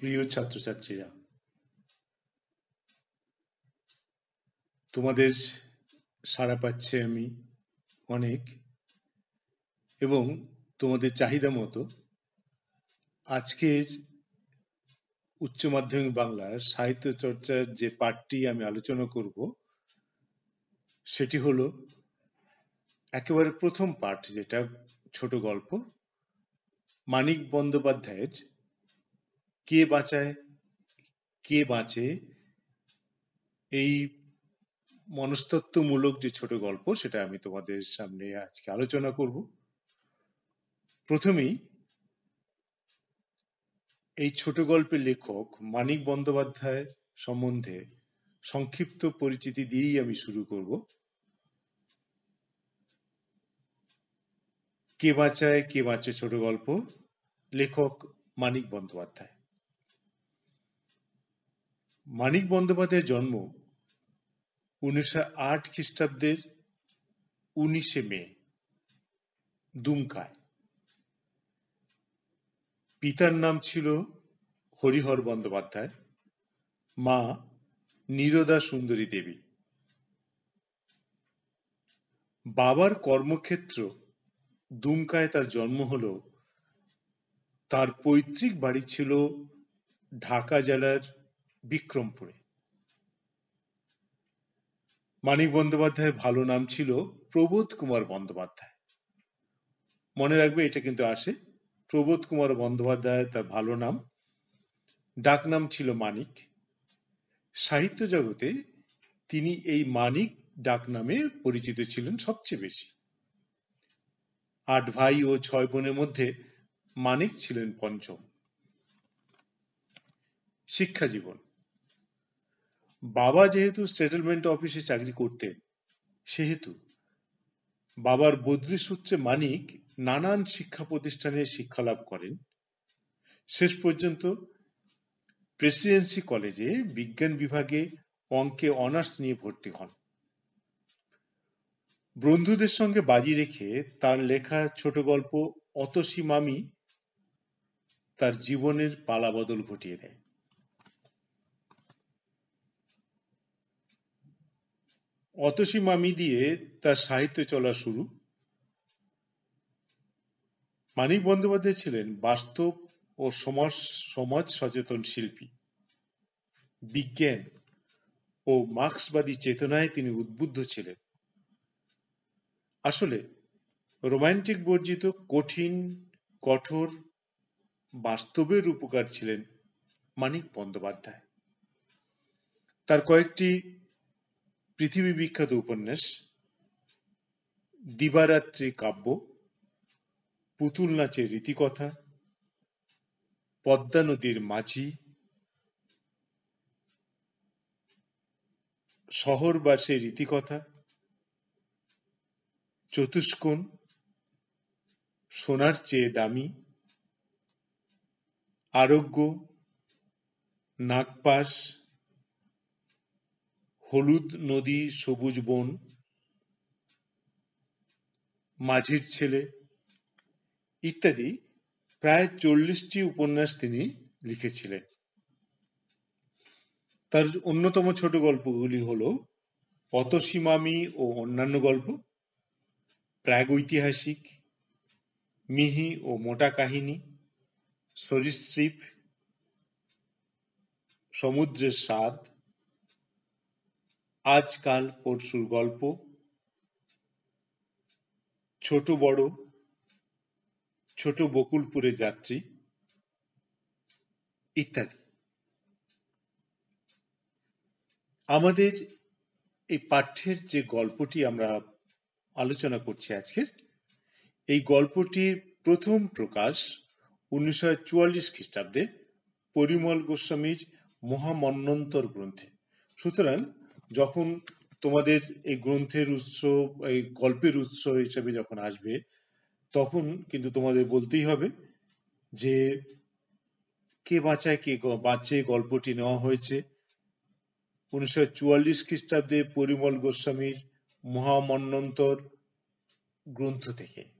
প্রিয় ছাত্রছাত্রীরা তোমাদের সাড়া পাচ্ছে আমি অনেক এবং তোমাদের চাহিদা মতো আজকের উচ্চ মাধ্যমিক বাংলার সাহিত্য চর্চার যে পাঠটি আমি আলোচনা করব সেটি হলো একেবারে প্রথম পাঠ যেটা ছোট গল্প মানিক বন্দ্যোপাধ্যায়ের কে বাঁচায় কে বাঁচে এই মনস্তত্ত্বমূলক যে ছোট গল্প সেটা আমি তোমাদের সামনে আজকে আলোচনা করব প্রথমেই এই ছোট গল্পের লেখক মানিক বন্দ্যোপাধ্যায় সম্বন্ধে সংক্ষিপ্ত পরিচিতি দিয়েই আমি শুরু করব কে বাঁচায় কে বাঁচে ছোট গল্প লেখক মানিক বন্দ্যোপাধ্যায় মানিক বন্দ্যোপাধ্যায়ের জন্ম উনিশশো আট খ্রিস্টাব্দের উনিশে মে দুমকায় পিতার নাম ছিল হরিহর বন্দ্যোপাধ্যায় মা নীরদা সুন্দরী দেবী বাবার কর্মক্ষেত্র দুমকায় তার জন্ম হল তার পৈতৃক বাড়ি ছিল ঢাকা জেলার বিক্রমপুরে মানিক বন্দ্যোপাধ্যায়ের ভালো নাম ছিল প্রবোধ কুমার বন্দ্যোপাধ্যায় মনে রাখবে এটা কিন্তু আসে প্রবোধ কুমার বন্দ্যোপাধ্যায় তার ভালো নাম ডাক নাম ছিল মানিক সাহিত্য জগতে তিনি এই মানিক ডাক নামে পরিচিত ছিলেন সবচেয়ে বেশি আট ভাই ও ছয় বোনের মধ্যে মানিক ছিলেন পঞ্চম শিক্ষা জীবন বাবা যেহেতু সেটেলমেন্ট অফিসে চাকরি করতেন সেহেতু বাবার বদ্রী হচ্ছে মানিক নানান শিক্ষা প্রতিষ্ঠানে শিক্ষালাভ করেন শেষ পর্যন্ত প্রেসিডেন্সি কলেজে বিজ্ঞান বিভাগে অঙ্কে অনার্স নিয়ে ভর্তি হন বন্ধুদের সঙ্গে বাজি রেখে তার লেখা ছোট গল্প অতসী মামি তার জীবনের পালাবদল ঘটিয়ে দেয় অতসী মামি দিয়ে তার সাহিত্য চলা শুরু মানিক বন্দ্যোপাধ্যায় ছিলেন বাস্তব ও সমাজ সমাজ সচেতন শিল্পী বিজ্ঞান ও মার্ক্সবাদী চেতনায় তিনি উদ্বুদ্ধ ছিলেন আসলে রোমান্টিক বর্জিত কঠিন কঠোর বাস্তবের উপকার ছিলেন মানিক বন্দ্যোপাধ্যায় তার কয়েকটি পৃথিবী বিখ্যাত উপন্যাস দিবারাত্রি কাব্য পুতুল নাচের রীতিকথা পদ্মা নদীর মাঝি শহরবাসের রীতিকথা চতুষ্কোণ সোনার চেয়ে দামি আরোগ্য নাগপাশ হলুদ নদী সবুজ বন মাঝির ছেলে ইত্যাদি প্রায় চল্লিশটি উপন্যাস তিনি লিখেছিলেন তার অন্যতম ছোট গল্পগুলি হল পতসীমামি ও অন্যান্য গল্প প্রাগৈতিহাসিক মিহি ও মোটা কাহিনী সরীসৃপ সমুদ্রের স্বাদ আজকাল পরশুর গল্প ছোট বড় ছোট বকুলপুরে যাত্রী ইত্যাদি আমাদের এই পাঠ্যের যে গল্পটি আমরা আলোচনা করছি আজকের এই গল্পটির প্রথম প্রকাশ উনিশশো চুয়াল্লিশ খ্রিস্টাব্দে পরিমল গোস্বামীর মহামন্নন্তর গ্রন্থে সুতরাং যখন তোমাদের এই গ্রন্থের উৎস এই গল্পের উৎস হিসেবে যখন আসবে তখন কিন্তু তোমাদের বলতেই হবে যে কে বাঁচায় কে বাঁচে গল্পটি নেওয়া হয়েছে উনিশশো চুয়াল্লিশ খ্রিস্টাব্দে পরিমল গোস্বামীর মহামন্নন্তর গ্রন্থ থেকে